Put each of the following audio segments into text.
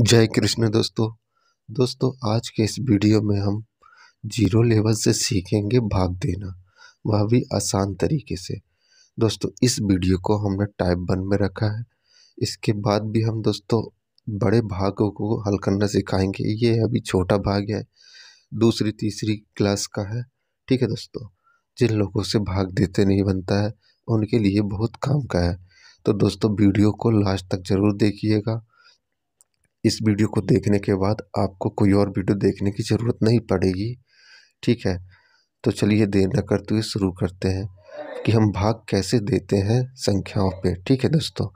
जय कृष्ण दोस्तों दोस्तों आज के इस वीडियो में हम जीरो लेवल से सीखेंगे भाग देना वह भी आसान तरीके से दोस्तों इस वीडियो को हमने टाइप वन में रखा है इसके बाद भी हम दोस्तों बड़े भागों को हल करना सिखाएंगे ये अभी छोटा भाग है दूसरी तीसरी क्लास का है ठीक है दोस्तों जिन लोगों से भाग देते नहीं बनता है उनके लिए बहुत काम का है तो दोस्तों वीडियो को लास्ट तक ज़रूर देखिएगा इस वीडियो को देखने के बाद आपको कोई और वीडियो देखने की ज़रूरत नहीं पड़ेगी ठीक है तो चलिए देर न करते हुए शुरू करते हैं कि हम भाग कैसे देते हैं संख्याओं पे ठीक है दोस्तों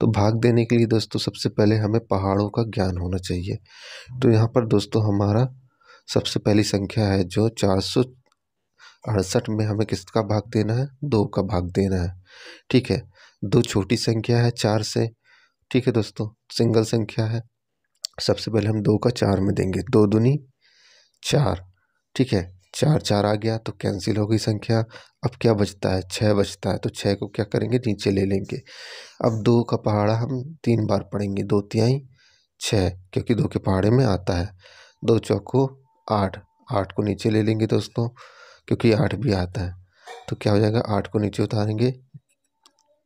तो भाग देने के लिए दोस्तों सबसे पहले हमें पहाड़ों का ज्ञान होना चाहिए तो यहाँ पर दोस्तों हमारा सबसे पहली संख्या है जो चार सौ अड़सठ में हमें किसका भाग देना है दो का भाग देना है ठीक है दो छोटी संख्या है चार से ठीक है दोस्तों सिंगल संख्या है सबसे पहले हम दो का चार में देंगे दो दुनी चार ठीक है चार चार आ गया तो कैंसिल हो गई संख्या अब क्या बचता है छः बचता है तो छः को क्या करेंगे नीचे ले लेंगे अब दो का पहाड़ा हम तीन बार पढ़ेंगे दो तिहाई छः क्योंकि दो के पहाड़े में आता है दो चौको आठ आठ को नीचे ले लेंगे दोस्तों क्योंकि आठ भी आता है तो क्या हो जाएगा आठ को नीचे उतारेंगे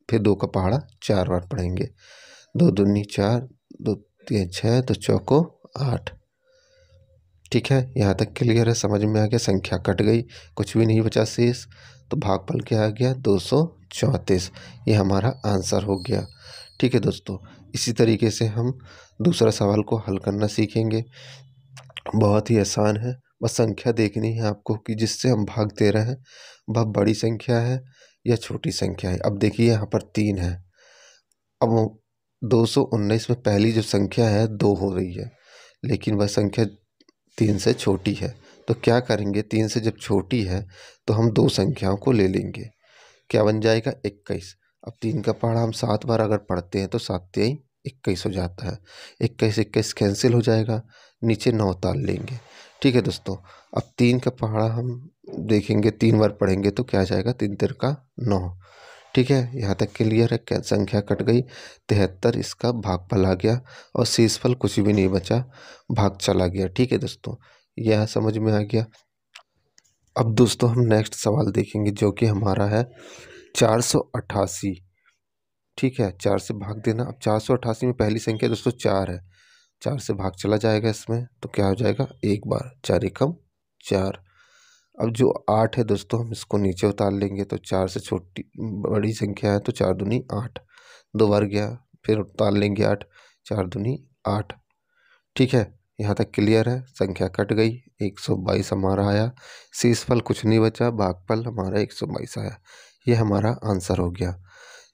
फिर दो का पहाड़ा चार बार पढ़ेंगे दो दुनी चार दो तीन छः तो चौको आठ ठीक है यहाँ तक क्लियर है समझ में आ गया संख्या कट गई कुछ भी नहीं बचा शेष तो भागफल क्या आ गया दो सौ चौंतीस ये हमारा आंसर हो गया ठीक है दोस्तों इसी तरीके से हम दूसरा सवाल को हल करना सीखेंगे बहुत ही आसान है बस संख्या देखनी है आपको कि जिससे हम भाग दे रहे हैं वह बड़ी संख्या है या छोटी संख्या है अब देखिए यहाँ पर तीन है अब दो सौ उन्नीस में पहली जो संख्या है दो हो रही है लेकिन वह संख्या तीन से छोटी है तो क्या करेंगे तीन से जब छोटी है तो हम दो संख्याओं को ले लेंगे क्या बन जाएगा इक्कीस अब तीन का पहाड़ा हम सात बार अगर पढ़ते हैं तो सात तेई इक्कीस हो जाता है इक्कीस इक्कीस कैंसिल हो जाएगा नीचे नौ ताल लेंगे ठीक है दोस्तों अब तीन का पहाड़ा हम देखेंगे तीन बार पढ़ेंगे तो क्या आ जाएगा तीन तिर का नौ ठीक है यहाँ तक क्लियर है संख्या कट गई तिहत्तर इसका भाग फल आ गया और शीर्षफल कुछ भी नहीं बचा भाग चला गया ठीक है दोस्तों यह समझ में आ गया अब दोस्तों हम नेक्स्ट सवाल देखेंगे जो कि हमारा है चार सौ अट्ठासी ठीक है चार से भाग देना अब चार सौ अट्ठासी में पहली संख्या दोस्तों चार है चार से भाग चला जाएगा इसमें तो क्या हो जाएगा एक बार चार एकम चार अब जो आठ है दोस्तों हम इसको नीचे उतार लेंगे तो चार से छोटी बड़ी संख्या है तो चार दुनी आठ दो बार गया फिर उतार लेंगे आठ चार दुनी आठ ठीक है यहाँ तक क्लियर है संख्या कट गई एक सौ बाईस हमारा आया शीर्षफल कुछ नहीं बचा भागफल हमारा एक सौ बाईस आया ये हमारा आंसर हो गया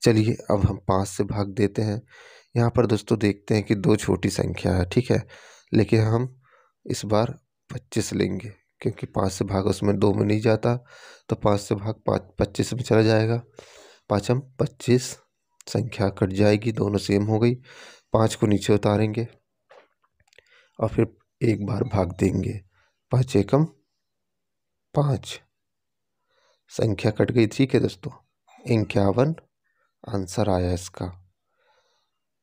चलिए अब हम पाँच से भाग देते हैं यहाँ पर दोस्तों देखते हैं कि दो छोटी संख्या है ठीक है लेकिन हम इस बार पच्चीस लेंगे क्योंकि पाँच से भाग उसमें दो में नहीं जाता तो पाँच से भाग पाँच पच्चीस में चला जाएगा पाँचम पच्चीस संख्या कट जाएगी दोनों सेम हो गई पाँच को नीचे उतारेंगे और फिर एक बार भाग देंगे पाँच एकम पाँच संख्या कट गई ठीक है दोस्तों इक्यावन आंसर आया इसका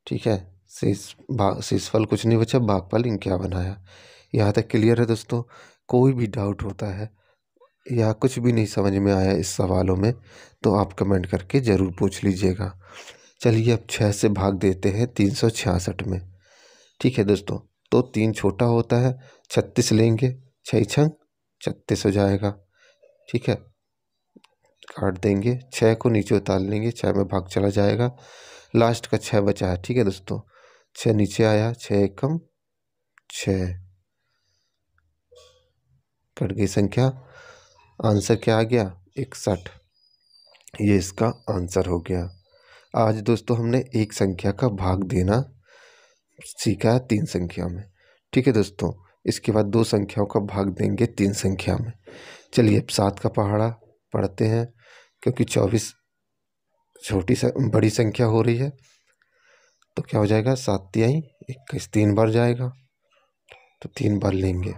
ठीक है शेष भाग शेषफल कुछ नहीं बचा भागफल इक्यावन आया यहाँ तक क्लियर है दोस्तों कोई भी डाउट होता है या कुछ भी नहीं समझ में आया इस सवालों में तो आप कमेंट करके ज़रूर पूछ लीजिएगा चलिए अब छः से भाग देते हैं तीन सौ छियासठ में ठीक है दोस्तों तो तीन छोटा होता है छत्तीस लेंगे छः छंग छत्तीस हो जाएगा ठीक है काट देंगे छः को नीचे उतार लेंगे छः में भाग चला जाएगा लास्ट का छः बचा है ठीक है दोस्तों छः नीचे आया छः एकम छः कट गई संख्या आंसर क्या आ गया इकसठ ये इसका आंसर हो गया आज दोस्तों हमने एक संख्या का भाग देना सीखा है तीन संख्या में ठीक है दोस्तों इसके बाद दो संख्याओं का भाग देंगे तीन संख्या में चलिए अब सात का पहाड़ा पढ़ते हैं क्योंकि चौबीस छोटी बड़ी संख्या हो रही है तो क्या हो जाएगा सात तिहाई इक्कीस तीन बार जाएगा तो तीन बार लेंगे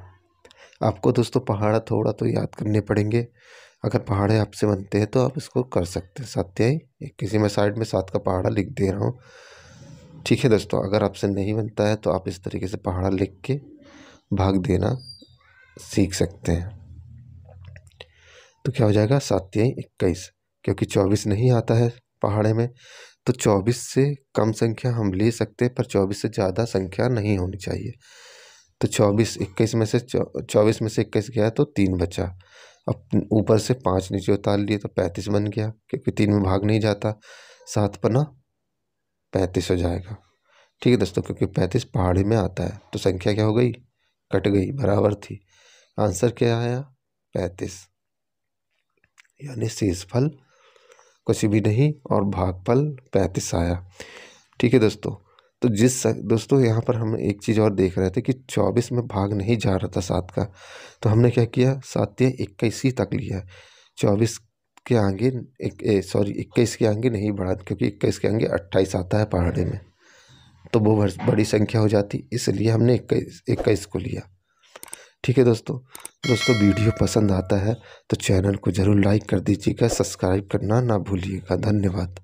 आपको दोस्तों पहाड़ा थोड़ा तो याद करने पड़ेंगे अगर पहाड़े आपसे बनते हैं तो आप इसको कर सकते हैं सात्यायी किसी में साइड में सात का पहाड़ा लिख दे रहा हूँ ठीक है दोस्तों अगर आपसे नहीं बनता है तो आप इस तरीके से पहाड़ा लिख के भाग देना सीख सकते हैं तो क्या हो जाएगा सात्यायी इक्कीस क्योंकि चौबीस नहीं आता है पहाड़े में तो चौबीस से कम संख्या हम ले सकते हैं पर चौबीस से ज़्यादा संख्या नहीं होनी चाहिए तो चौबीस इक्कीस में से चौबीस में से इक्कीस गया तो तीन बचा अब ऊपर से पाँच नीचे उतार लिए तो पैंतीस बन गया क्योंकि तीन में भाग नहीं जाता सात पना पैंतीस हो जाएगा ठीक है दोस्तों क्योंकि पैंतीस पहाड़ी में आता है तो संख्या क्या हो गई कट गई बराबर थी आंसर क्या आया पैंतीस यानी शीर्षफल कुछ भी नहीं और भागफल पैंतीस आया ठीक है दोस्तों तो जिस दोस्तों यहाँ पर हम एक चीज़ और देख रहे थे कि चौबीस में भाग नहीं जा रहा था सात का तो हमने क्या किया या इक्कीस ही तक लिया चौबीस के आगे एक सॉरी इक्कीस के आगे नहीं बढ़ा क्योंकि इक्कीस के आगे अट्ठाईस आता है पहाड़े में तो वो बड़ी संख्या हो जाती इसलिए हमने इक्कीस इक्कीस को लिया ठीक है दोस्तों दोस्तों वीडियो पसंद आता है तो चैनल को ज़रूर लाइक कर दीजिएगा सब्सक्राइब करना ना भूलिएगा धन्यवाद